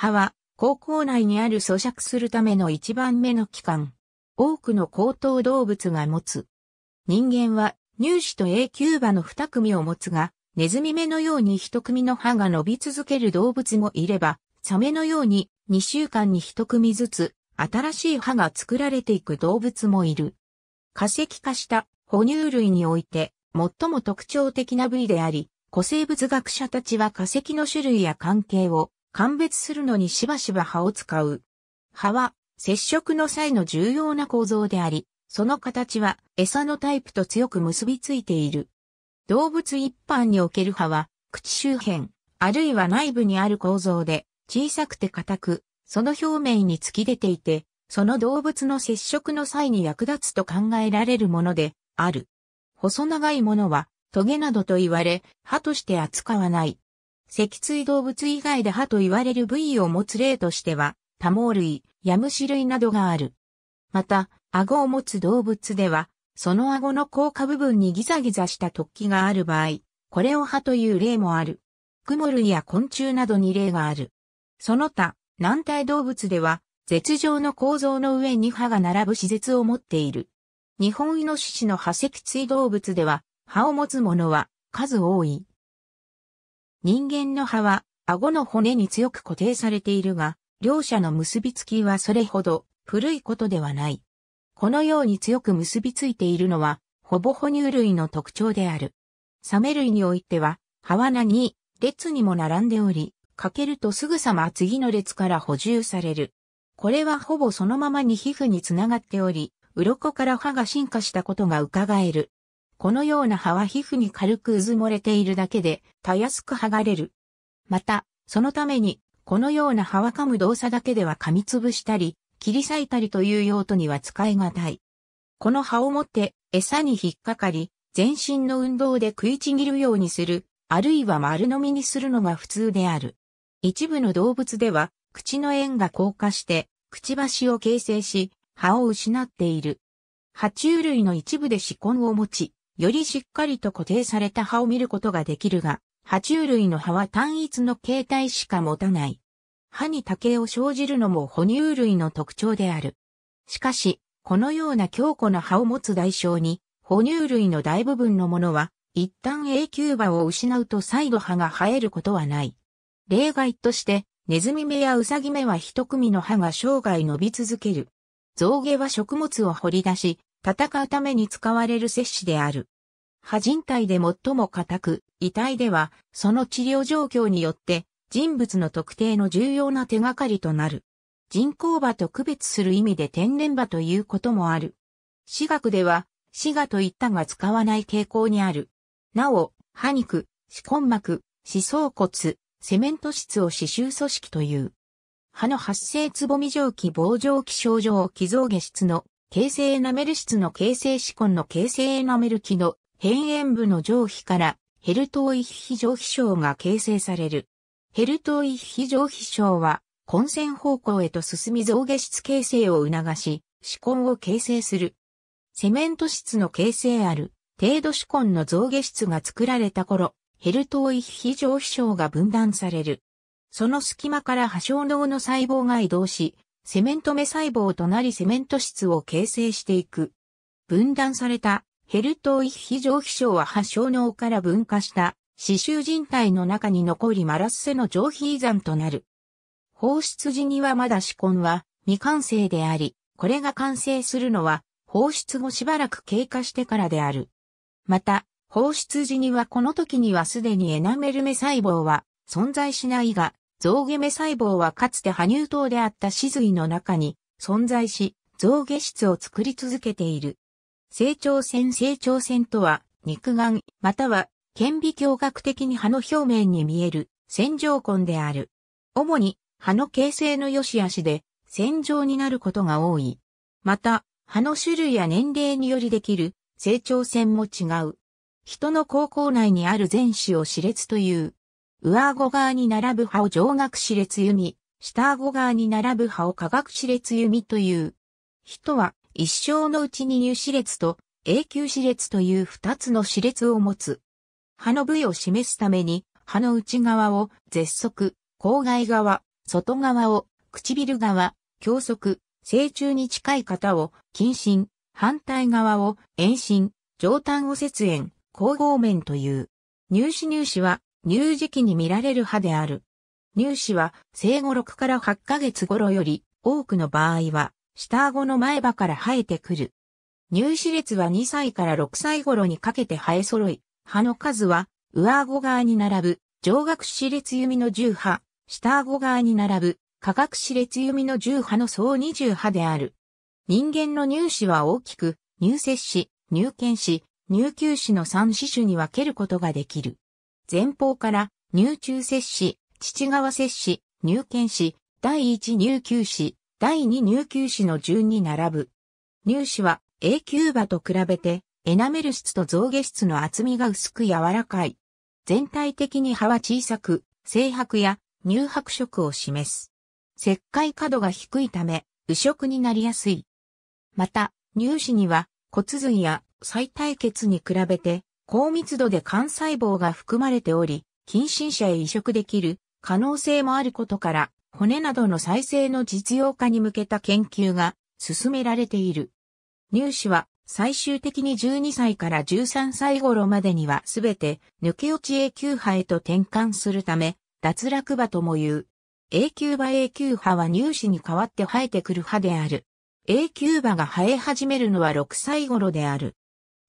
歯は、高校内にある咀嚼するための一番目の器官。多くの高等動物が持つ。人間は、乳歯と永久歯の二組を持つが、ネズミ目のように一組の歯が伸び続ける動物もいれば、サメのように二週間に一組ずつ新しい歯が作られていく動物もいる。化石化した哺乳類において最も特徴的な部位であり、古生物学者たちは化石の種類や関係を鑑別するのにしばしば葉を使う。葉は接触の際の重要な構造であり、その形は餌のタイプと強く結びついている。動物一般における葉は、口周辺、あるいは内部にある構造で、小さくて硬く、その表面に突き出ていて、その動物の接触の際に役立つと考えられるもので、ある。細長いものは、トゲなどと言われ、歯として扱わない。脊椎動物以外で歯と言われる部位を持つ例としては、多毛類、ヤムシ類などがある。また、顎を持つ動物では、その顎の甲下部分にギザギザした突起がある場合、これを歯という例もある。クモ類や昆虫などに例がある。その他、軟体動物では、絶状の構造の上に歯が並ぶ施設を持っている。日本イノシシの歯脊椎動物では、歯を持つものは数多い。人間の歯は顎の骨に強く固定されているが、両者の結びつきはそれほど古いことではない。このように強く結びついているのは、ほぼ哺乳類の特徴である。サメ類においては、歯は何、列にも並んでおり、かけるとすぐさま次の列から補充される。これはほぼそのままに皮膚につながっており、鱗から歯が進化したことが伺える。このような葉は皮膚に軽くうずもれているだけで、たやすく剥がれる。また、そのために、このような葉は噛む動作だけでは噛みつぶしたり、切り裂いたりという用途には使いがたい。この葉を持って餌に引っかかり、全身の運動で食いちぎるようにする、あるいは丸飲みにするのが普通である。一部の動物では、口の縁が硬化して、くちばしを形成し、葉を失っている。爬虫類の一部で歯根を持ち、よりしっかりと固定された葉を見ることができるが、爬虫類の葉は単一の形態しか持たない。歯に竹を生じるのも哺乳類の特徴である。しかし、このような強固な葉を持つ代償に、哺乳類の大部分のものは、一旦永久歯を失うと再度歯が生えることはない。例外として、ネズミ目やウサギ目は一組の歯が生涯伸び続ける。象牙は食物を掘り出し、戦うために使われる摂氏である。破人体で最も硬く、遺体では、その治療状況によって、人物の特定の重要な手がかりとなる。人工馬と区別する意味で天然馬ということもある。私学では、死がといったが使わない傾向にある。なお、歯肉、歯根膜、歯槽骨、セメント質を歯周組織という。歯の発生つぼみ蒸気膨張気症状気贈下質の形成エナメル質の形成子根の形成エナメル基の変塩部の上皮からヘルトーイヒ上皮症が形成される。ヘルトーイヒ上皮症は根線方向へと進み増下質形成を促し、子根を形成する。セメント質の形成ある程度子根の増下質が作られた頃、ヘルトーイヒ上皮症が分断される。その隙間から破傷脳の細胞が移動し、セメント目細胞となりセメント質を形成していく。分断されたヘルトイ非常皮症は発症脳から分化した刺繍人体の中に残りマラスセの上皮遺産となる。放出時にはまだ歯根は未完成であり、これが完成するのは放出後しばらく経過してからである。また、放出時にはこの時にはすでにエナメル目細胞は存在しないが、象牙目細胞はかつて羽乳糖であった歯髄の中に存在し、象牙質を作り続けている。成長線成長線とは、肉眼、または、顕微鏡学的に歯の表面に見える線状根である。主に、歯の形成の良し悪しで、線状になることが多い。また、歯の種類や年齢によりできる成長線も違う。人の高校内にある全歯を歯列という。上顎側に並ぶ歯を上顎歯列弓、下顎側に並ぶ歯を下顎歯列弓という。人は一生のうちに乳歯列と永久歯列という二つの歯列を持つ。歯の部位を示すために、歯の内側を絶側、口外側、外側を唇側、胸側、正中に近い方を近親、反対側を遠心、上端を節縁、後合面という。乳歯乳歯は乳児期に見られる歯である。乳歯は生後6から8ヶ月頃より多くの場合は下顎の前歯から生えてくる。乳歯列は2歳から6歳頃にかけて生え揃い、歯の数は上顎側に並ぶ上顎歯列弓の10歯、下顎側に並ぶ下顎歯列弓の10歯の総20歯である。人間の乳歯は大きく、乳摂歯、乳犬歯、乳球歯の3歯種に分けることができる。前方から入中摂氏、父側摂氏、入県氏、第一入球氏、第二入球氏の順に並ぶ。入試は永久馬と比べてエナメル質と象牙質の厚みが薄く柔らかい。全体的に葉は小さく、青白や乳白色を示す。石灰角が低いため、右色になりやすい。また、乳歯には骨髄や再帯血に比べて高密度で幹細胞が含まれており、近親者へ移植できる可能性もあることから、骨などの再生の実用化に向けた研究が進められている。乳歯は最終的に12歳から13歳頃までにはすべて抜け落ち永久歯へと転換するため、脱落歯とも言う。永久歯永久波は乳歯に代わって生えてくる歯である。永久歯が生え始めるのは6歳頃である。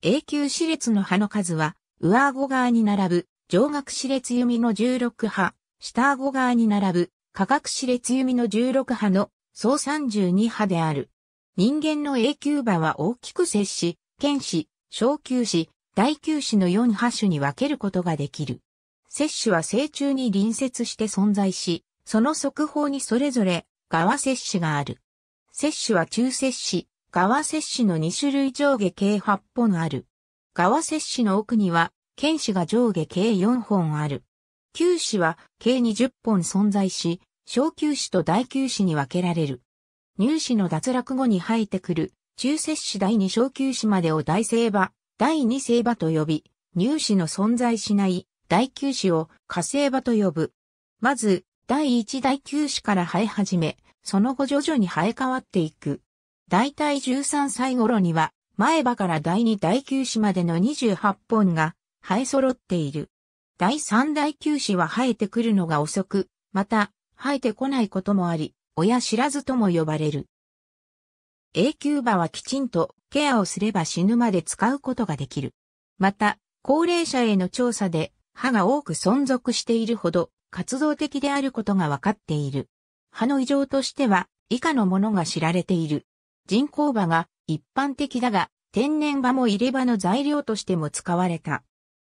永久歯列の歯の数は、上顎側に並ぶ、上顎歯列弓の16歯、下顎側に並ぶ、下顎歯列弓の16歯の、総32歯である。人間の永久歯は大きく接し、剣歯、小球歯、大球歯の4歯種に分けることができる。摂種は成虫に隣接して存在し、その側方にそれぞれ側摂種がある。摂種は中摂種。側摂氏の2種類上下計8本ある。側摂氏の奥には、剣士が上下計4本ある。旧士は計20本存在し、小旧士と大旧士に分けられる。入試の脱落後に生えてくる、中摂氏第2小旧士までを大聖馬、第2聖馬と呼び、入試の存在しない大旧士を火星馬と呼ぶ。まず、第1大旧種から生え始め、その後徐々に生え変わっていく。大体13歳頃には、前歯から第2第9歯までの28本が生え揃っている。第3第9歯は生えてくるのが遅く、また生えてこないこともあり、親知らずとも呼ばれる。永久歯はきちんとケアをすれば死ぬまで使うことができる。また、高齢者への調査で歯が多く存続しているほど活動的であることが分かっている。歯の異常としては以下のものが知られている。人工馬が一般的だが、天然馬も入れ歯の材料としても使われた。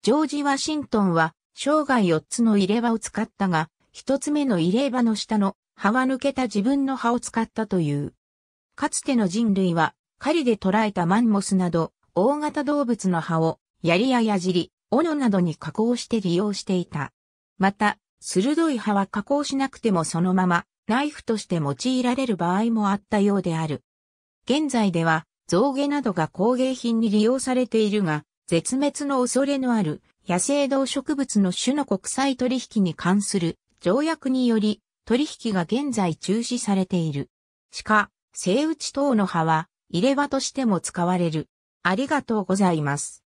ジョージ・ワシントンは、生涯4つの入れ歯を使ったが、1つ目の入れ歯の下の歯は抜けた自分の歯を使ったという。かつての人類は、狩りで捕らえたマンモスなど、大型動物の歯を、槍や矢尻、斧などに加工して利用していた。また、鋭い歯は加工しなくてもそのまま、ナイフとして用いられる場合もあったようである。現在では象牙などが工芸品に利用されているが、絶滅の恐れのある野生動植物の種の国際取引に関する条約により取引が現在中止されている。鹿、か、イ打ち等の葉は入れ歯としても使われる。ありがとうございます。